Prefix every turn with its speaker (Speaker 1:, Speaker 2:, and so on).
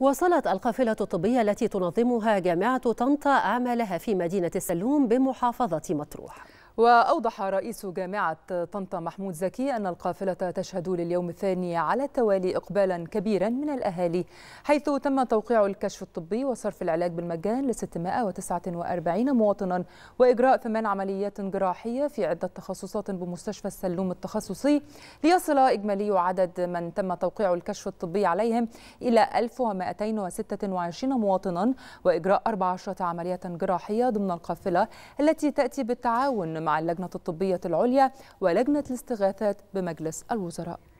Speaker 1: وصلت القافلة الطبية التي تنظمها جامعة طنطا أعمالها في مدينة السلوم بمحافظة مطروح
Speaker 2: وأوضح رئيس جامعة طنطا محمود زكي أن القافلة تشهد لليوم الثاني على التوالي إقبالا كبيرا من الأهالي حيث تم توقيع الكشف الطبي وصرف العلاج بالمجان ل 649 مواطنا وإجراء ثمان عمليات جراحية في عدة تخصصات بمستشفى السلوم التخصصي ليصل إجمالي عدد من تم توقيع الكشف الطبي عليهم إلى 1226 مواطنا وإجراء 14 عملية جراحية ضمن القافلة التي تأتي بالتعاون مع مع اللجنة الطبية العليا ولجنة الاستغاثات بمجلس الوزراء